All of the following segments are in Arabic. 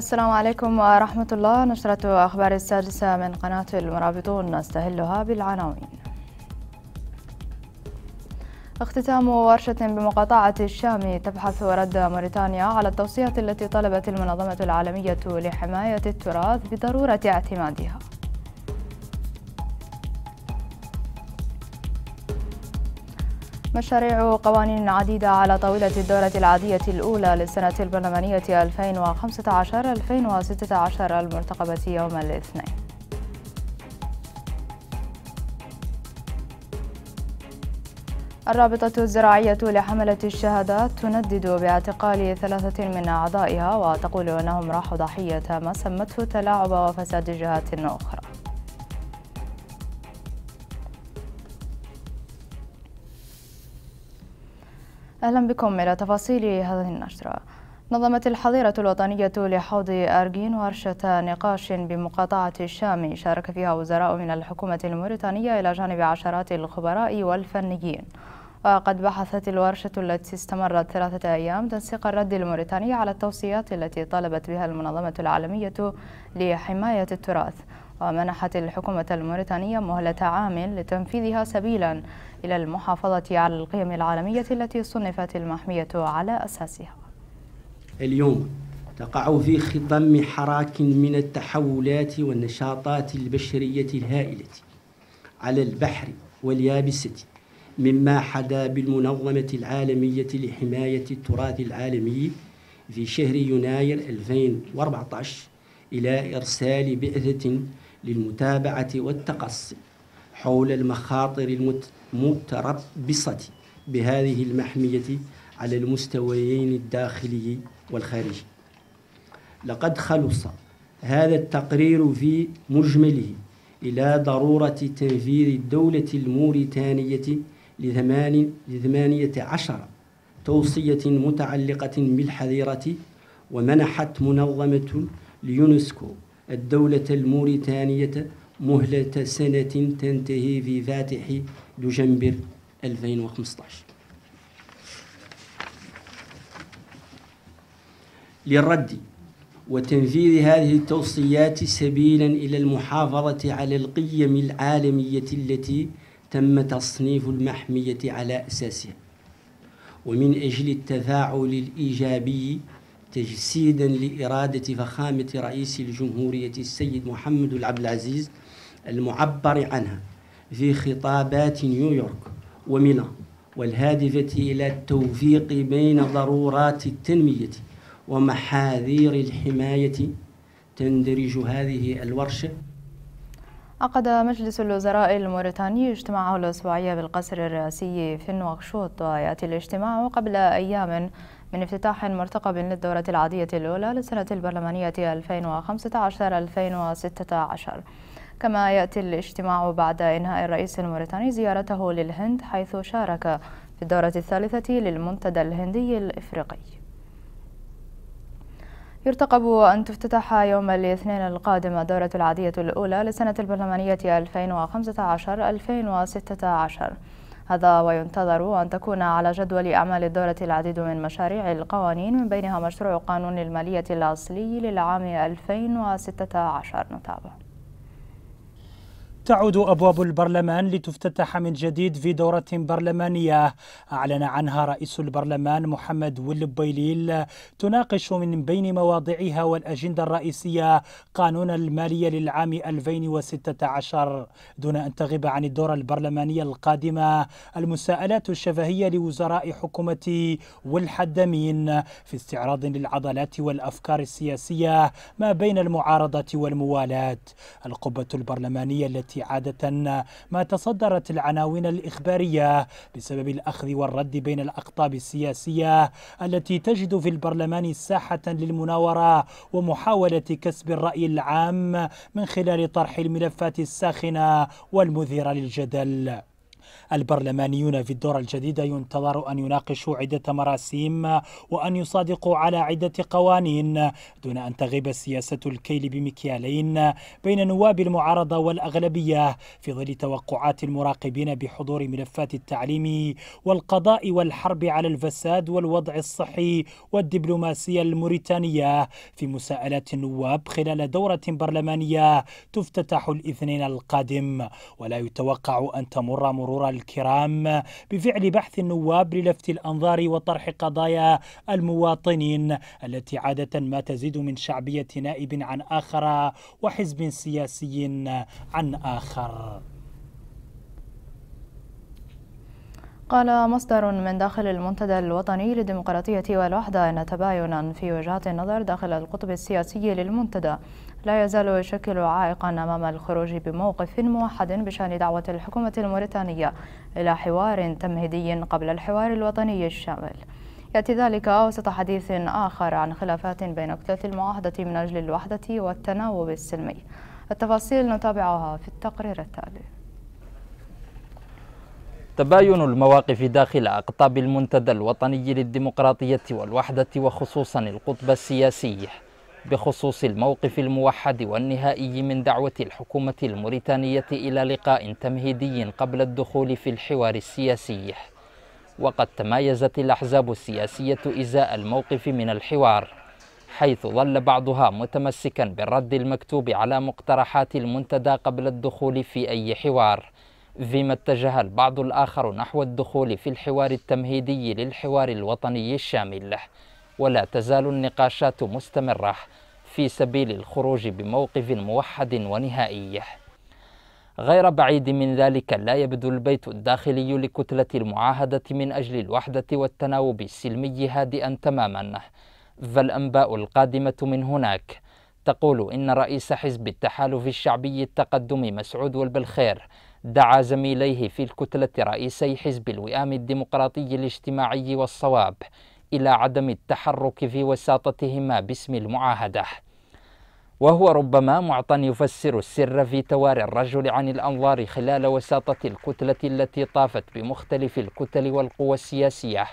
السلام عليكم ورحمة الله نشرة أخبار السادسة من قناة المرابطون نستهلها بالعناوين اختتام ورشة بمقاطعة الشام تبحث رد موريتانيا على التوصية التي طلبت المنظمة العالمية لحماية التراث بضرورة اعتمادها مشاريع قوانين عديدة على طاولة الدورة العادية الأولى للسنة البرلمانية 2015-2016 المرتقبة يوم الاثنين الرابطة الزراعية لحملة الشهادات تندد باعتقال ثلاثة من أعضائها وتقول أنهم راحوا ضحية ما سمته تلاعب وفساد جهات أخرى أهلا بكم إلى تفاصيل هذه النشرة نظمت الحظيرة الوطنية لحوض أرجين ورشة نقاش بمقاطعة الشام شارك فيها وزراء من الحكومة الموريتانية إلى جانب عشرات الخبراء والفنيين وقد بحثت الورشة التي استمرت ثلاثة أيام تنسيق الرد الموريتاني على التوصيات التي طالبت بها المنظمة العالمية لحماية التراث ومنحت الحكومة الموريتانية مهلة عام لتنفيذها سبيلا إلى المحافظة على القيم العالمية التي صنفت المحمية على أساسها اليوم تقع في خضم حراك من التحولات والنشاطات البشرية الهائلة على البحر واليابسة مما حدا بالمنظمة العالمية لحماية التراث العالمي في شهر يناير 2014 إلى إرسال بعثة للمتابعة والتقصي حول المخاطر المتربصة بهذه المحمية على المستويين الداخلي والخارجي لقد خلص هذا التقرير في مجمله إلى ضرورة تنفيذ الدولة الموريتانية لثمانية عشر توصية متعلقة بالحذيرة ومنحت منظمة اليونسكو الدولة الموريتانية مهلة سنة تنتهي في فاتح دجنبر 2015 للرد وتنفيذ هذه التوصيات سبيلا إلى المحافظة على القيم العالمية التي تم تصنيف المحمية على أساسها ومن أجل التفاعل الإيجابي تجسيدا لإرادة فخامة رئيس الجمهورية السيد محمد العبد العزيز المعبر عنها في خطابات نيويورك وميلان والهادفة إلى التوفيق بين ضرورات التنمية ومحاذير الحماية تندرج هذه الورشة عقد مجلس الوزراء الموريتاني اجتماعه الأسبوعي بالقصر الرئاسي في نواكشوط ويأتي الاجتماع قبل أيام من افتتاح مرتقب للدورة العادية الأولى للسنة البرلمانية 2015-2016 كما يأتي الاجتماع بعد إنهاء الرئيس الموريتاني زيارته للهند حيث شارك في الدورة الثالثة للمنتدى الهندي الإفريقي يرتقب أن تفتتح يوم الاثنين القادم الدورة العادية الأولى للسنة البرلمانية 2015-2016 هذا وينتظر أن تكون على جدول أعمال الدولة العديد من مشاريع القوانين من بينها مشروع قانون المالية الأصلي للعام 2016 نتابع تعود أبواب البرلمان لتفتتح من جديد في دورة برلمانية أعلن عنها رئيس البرلمان محمد ولبيليل تناقش من بين مواضعها والأجندة الرئيسية قانون المالية للعام 2016 دون أن تغيب عن الدورة البرلمانية القادمة المساءلات الشفهية لوزراء حكومة والحدمين في استعراض للعضلات والأفكار السياسية ما بين المعارضة والموالاة القبة البرلمانية التي عادة ما تصدرت العناوين الإخبارية بسبب الأخذ والرد بين الأقطاب السياسية التي تجد في البرلمان ساحة للمناورة ومحاولة كسب الرأي العام من خلال طرح الملفات الساخنة والمثيرة للجدل البرلمانيون في الدورة الجديدة ينتظر أن يناقشوا عدة مراسيم وأن يصادقوا على عدة قوانين دون أن تغيب سياسة الكيل بمكيالين بين نواب المعارضة والأغلبية في ظل توقعات المراقبين بحضور ملفات التعليم والقضاء والحرب على الفساد والوضع الصحي والدبلوماسية الموريتانية في مساءلات النواب خلال دورة برلمانية تفتتح الاثنين القادم ولا يتوقع أن تمر مرور الكرام بفعل بحث النواب للفت الأنظار وطرح قضايا المواطنين التي عادة ما تزيد من شعبية نائب عن آخر وحزب سياسي عن آخر قال مصدر من داخل المنتدى الوطني للديمقراطية والوحدة أن تباينا في وجهات النظر داخل القطب السياسي للمنتدى لا يزال يشكل عائقا أمام الخروج بموقف موحد بشأن دعوة الحكومة الموريتانية إلى حوار تمهيدي قبل الحوار الوطني الشامل يأتي ذلك وسط حديث آخر عن خلافات بين كتلة المعاهدة من أجل الوحدة والتناوب السلمي التفاصيل نتابعها في التقرير التالي تباين المواقف داخل أقطاب المنتدى الوطني للديمقراطية والوحدة وخصوصا القطب السياسي بخصوص الموقف الموحد والنهائي من دعوة الحكومة الموريتانية إلى لقاء تمهيدي قبل الدخول في الحوار السياسي وقد تمايزت الأحزاب السياسية إزاء الموقف من الحوار حيث ظل بعضها متمسكا بالرد المكتوب على مقترحات المنتدى قبل الدخول في أي حوار فيما اتجه البعض الآخر نحو الدخول في الحوار التمهيدي للحوار الوطني الشامل ولا تزال النقاشات مستمرة في سبيل الخروج بموقف موحد ونهائي غير بعيد من ذلك لا يبدو البيت الداخلي لكتلة المعاهدة من أجل الوحدة والتناوب السلمي هادئا تماما فالأنباء القادمة من هناك تقول إن رئيس حزب التحالف الشعبي التقدم مسعود والبلخير دعا زميليه في الكتلة رئيسي حزب الوئام الديمقراطي الاجتماعي والصواب إلى عدم التحرك في وساطتهما باسم المعاهدة وهو ربما معطى يفسر السر في تواري الرجل عن الأنظار خلال وساطة الكتلة التي طافت بمختلف الكتل والقوى السياسية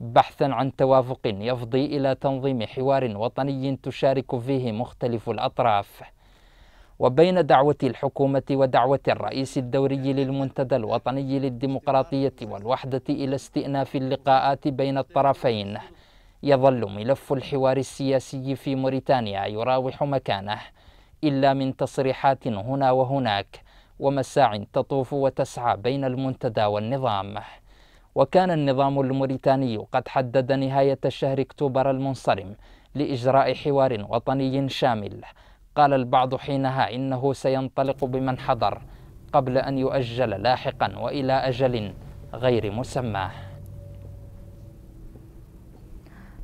بحثا عن توافق يفضي إلى تنظيم حوار وطني تشارك فيه مختلف الأطراف وبين دعوة الحكومة ودعوة الرئيس الدوري للمنتدى الوطني للديمقراطية والوحدة إلى استئناف اللقاءات بين الطرفين يظل ملف الحوار السياسي في موريتانيا يراوح مكانه إلا من تصريحات هنا وهناك ومساع تطوف وتسعى بين المنتدى والنظام وكان النظام الموريتاني قد حدد نهاية شهر أكتوبر المنصرم لإجراء حوار وطني شامل قال البعض حينها إنه سينطلق بمن حضر قبل أن يؤجل لاحقا وإلى أجل غير مسمى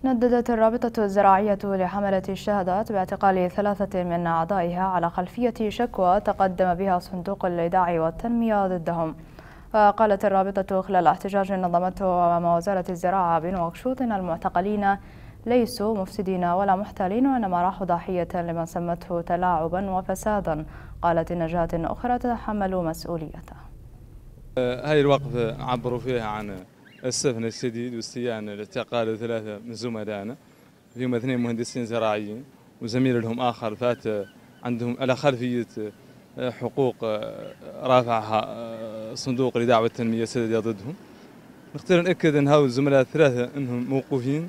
نددت الرابطة الزراعية لحملة الشهادات باعتقال ثلاثة من أعضائها على خلفية شكوى تقدم بها صندوق الإيداع والتنمية ضدهم وقالت الرابطة خلال احتجاج نظمته أمام وزارة الزراعة بنواكشوط المعتقلين ليسوا مفسدين ولا محتالين وإنما راحوا ضحية لمن سمته تلاعبا وفسادا قالت إن جهات أخرى تتحمل مسؤوليته هاي الوقفة عبروا فيها عن السفن الشديد واستيان الاعتقال ثلاثة من زملائنا فيهم اثنين مهندسين زراعيين وزميل لهم آخر فات عندهم على خلفية حقوق رافعها صندوق لدعوة التنمية السدية ضدهم نقدر نأكد أن هؤلاء الزملاء الثلاثة أنهم موقوفين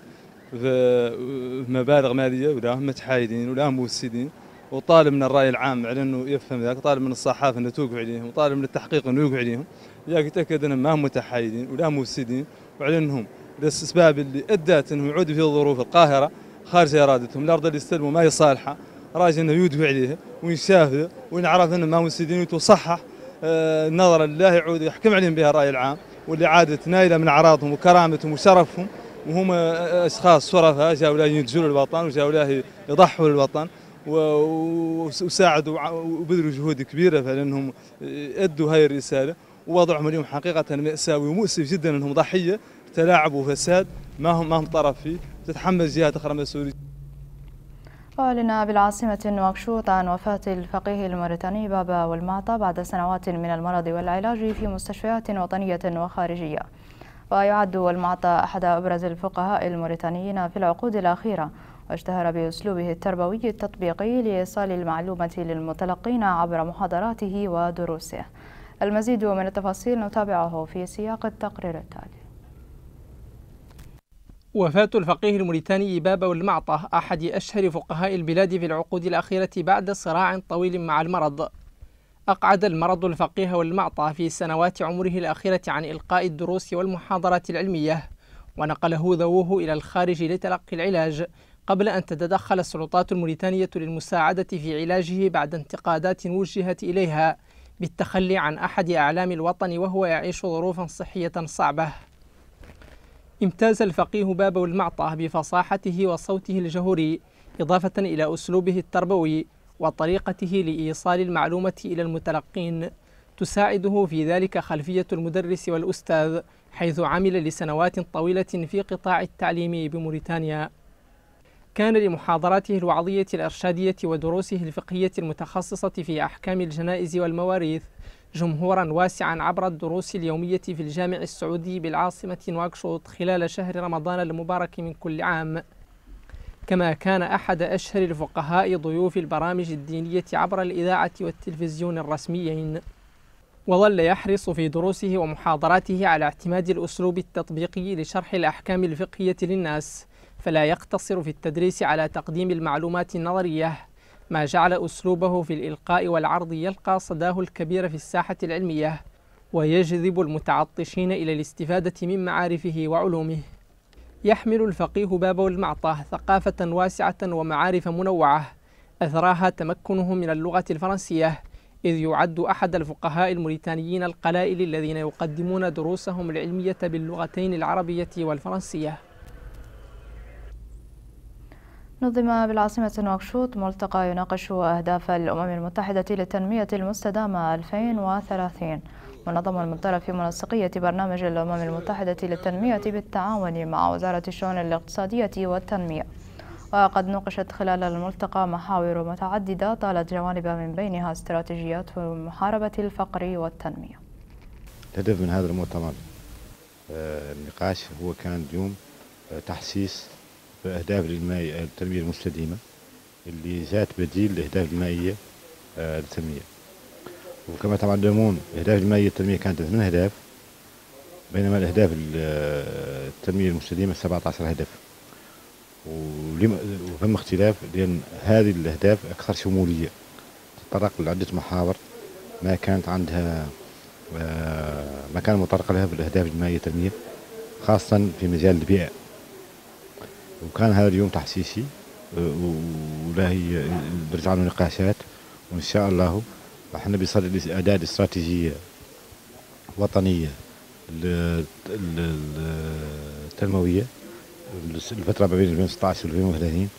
بمبالغ ماليه ولا متحايدين ولا موسدين وطالب من الراي العام على انه يفهم ذاك طالب من الصحافه انه توقف عليهم وطالب من التحقيق انه يوقف عليهم ياك يتاكد انهم ما هم متحايدين ولا مفسدين وعلى انهم الاسباب اللي ادت انهم يعودوا في ظروف القاهره خارج ارادتهم الارض اللي استلموا ما هي صالحه راجل انه يدفع عليها وينشاف وينعرف انهم ما مفسدين وتصحح النظره آه، اللي لا يعود يحكم عليهم بها الراي العام واللي عادت نايله من اعراضهم وكرامتهم وشرفهم وهما اشخاص شرفاء جاوا له ينتجوا للوطن وجاوا له يضحوا للوطن وساعدوا وبذلوا جهود كبيره فعلا انهم ادوا هذه الرساله ووضعهم اليوم حقيقه ماساوي ومؤسف جدا انهم ضحيه تلاعب وفساد ما هم ما هم طرف فيه تتحمل جهات اخرى مسؤوليه أعلن بالعاصمة نواكشوط عن وفاة الفقيه الموريتاني بابا والمعطى بعد سنوات من المرض والعلاج في مستشفيات وطنية وخارجية ويعد المعطى أحد أبرز الفقهاء الموريتانيين في العقود الأخيرة واشتهر بأسلوبه التربوي التطبيقي لإيصال المعلومة للمتلقين عبر محاضراته ودروسه المزيد من التفاصيل نتابعه في سياق التقرير التالي وفاة الفقيه الموريتاني بابا المعطى أحد أشهر فقهاء البلاد في العقود الأخيرة بعد صراع طويل مع المرض أقعد المرض الفقيه والمعطى في سنوات عمره الأخيرة عن إلقاء الدروس والمحاضرات العلمية ونقله ذووه إلى الخارج لتلقي العلاج قبل أن تتدخل السلطات الموريتانية للمساعدة في علاجه بعد انتقادات وجهت إليها بالتخلي عن أحد أعلام الوطن وهو يعيش ظروفا صحية صعبة امتاز الفقيه باب المعطى بفصاحته وصوته الجهوري إضافة إلى أسلوبه التربوي وطريقته لإيصال المعلومة إلى المتلقين تساعده في ذلك خلفية المدرس والأستاذ حيث عمل لسنوات طويلة في قطاع التعليم بموريتانيا كان لمحاضراته الوعظية الإرشادية ودروسه الفقهية المتخصصة في أحكام الجنائز والمواريث جمهورا واسعا عبر الدروس اليومية في الجامع السعودي بالعاصمة نواكشوط خلال شهر رمضان المبارك من كل عام كما كان أحد أشهر الفقهاء ضيوف البرامج الدينية عبر الإذاعة والتلفزيون الرسميين وظل يحرص في دروسه ومحاضراته على اعتماد الأسلوب التطبيقي لشرح الأحكام الفقهية للناس فلا يقتصر في التدريس على تقديم المعلومات النظرية ما جعل أسلوبه في الإلقاء والعرض يلقى صداه الكبير في الساحة العلمية ويجذب المتعطشين إلى الاستفادة من معارفه وعلومه يحمل الفقيه باب المعطى ثقافة واسعة ومعارف منوعة أثراها تمكنه من اللغة الفرنسية إذ يعد أحد الفقهاء الموريتانيين القلائل الذين يقدمون دروسهم العلمية باللغتين العربية والفرنسية نظم بالعاصمة نواكشوط ملتقى يناقش أهداف الأمم المتحدة للتنمية المستدامة 2030 منظم من طرف منسقية برنامج الأمم المتحدة للتنمية بالتعاون مع وزارة الشؤون الاقتصادية والتنمية وقد نوقشت خلال الملتقى محاور متعددة طالت جوانب من بينها استراتيجيات محاربة الفقر والتنمية الهدف من هذا المؤتمر آه، النقاش هو كان اليوم آه، تحسيس اهداف المائيه التنميه المستديمة اللي ذات بديل لأهداف المائيه آه، للتنميه وكما تعلمون الاهداف المائيه التنمية كانت ثمان اهداف بينما الاهداف آه، التنميه المستديمة 17 هدف وفم اختلاف لان هذه الاهداف اكثر شموليه تتطرق لعده محاور ما كانت عندها آه، ما كان متطرق لها في الاهداف المائيه التنمية خاصه في مجال البيئه وكان هذا اليوم أه، ولا هي وله له نقاشات وان شاء الله احنا بصدد اعداد استراتيجيه وطنيه التنمويه الفتره ما بين 2016 و 2030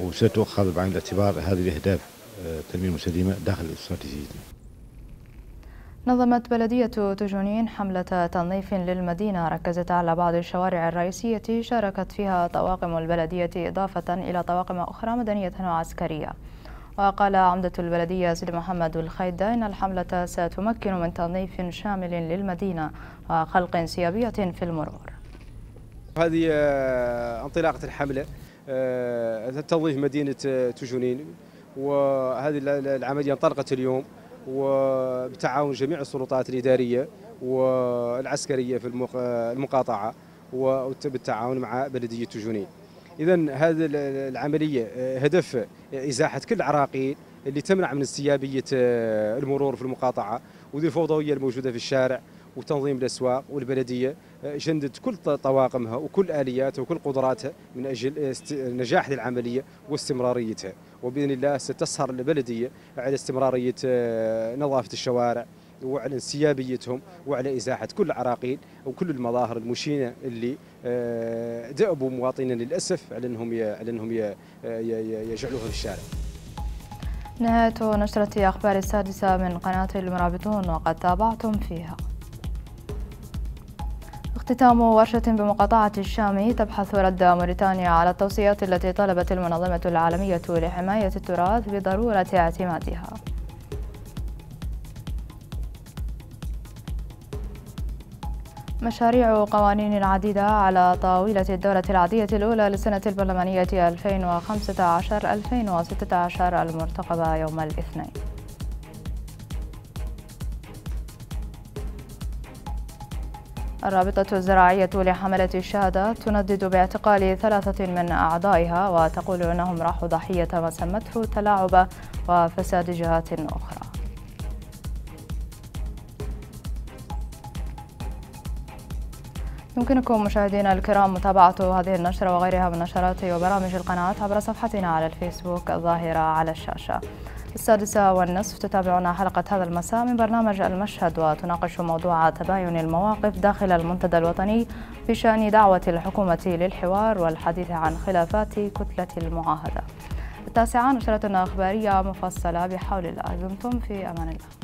وستؤخذ بعين الاعتبار هذه الاهداف التنميه أه، المستديمه داخل الاستراتيجيه نظمت بلدية تجونين حملة تنظيف للمدينة ركزت على بعض الشوارع الرئيسية شاركت فيها طواقم البلدية إضافة إلى طواقم أخرى مدنية وعسكرية وقال عمدة البلدية سيد محمد الخيدة إن الحملة ستمكن من تنظيف شامل للمدينة وخلق سيابية في المرور هذه آه، انطلاقة الحملة آه، تنظيف مدينة تجونين وهذه العملية انطلقت اليوم وبتعاون جميع السلطات الإدارية والعسكرية في المقاطعة وبالتعاون مع بلدية جنين إذا هذه العملية هدف إزاحة كل العراقيل اللي تمنع من استيابية المرور في المقاطعة وذي الفوضوية الموجودة في الشارع وتنظيم الاسواق والبلديه جندت كل طواقمها وكل الياتها وكل قدراتها من اجل نجاح العمليه واستمراريتها وباذن الله ستسهر البلديه على استمراريه آه، نظافه الشوارع وعلى انسيابيتهم وعلى ازاحه كل العراقيل وكل المظاهر المشينه اللي آه، دأبوا مواطنين للاسف على انهم على انهم آه، يجعلوها في الشارع. نهايه نشره اخبار السادسه من قناه المرابطون وقد تابعتم فيها. اختتام ورشة بمقاطعة الشام تبحث رد موريتانيا على التوصيات التي طلبت المنظمة العالمية لحماية التراث بضرورة اعتمادها مشاريع قوانين عديدة على طاولة الدورة العادية الأولى للسنة البرلمانية 2015-2016 المرتقبة يوم الاثنين الرابطة الزراعية لحملة الشهادة تندد باعتقال ثلاثة من أعضائها وتقول أنهم راحوا ضحية ما سمته تلاعب وفساد جهات أخرى يمكنكم مشاهدينا الكرام متابعة هذه النشرة وغيرها من نشرات وبرامج القناة عبر صفحتنا على الفيسبوك الظاهرة على الشاشة السادسة والنصف تتابعون حلقة هذا المساء من برنامج المشهد وتناقش موضوع تباين المواقف داخل المنتدى الوطني بشأن دعوة الحكومة للحوار والحديث عن خلافات كتلة المعاهدة التاسعة نشرة أخبارية مفصلة بحول الأرجنتم في أمان الله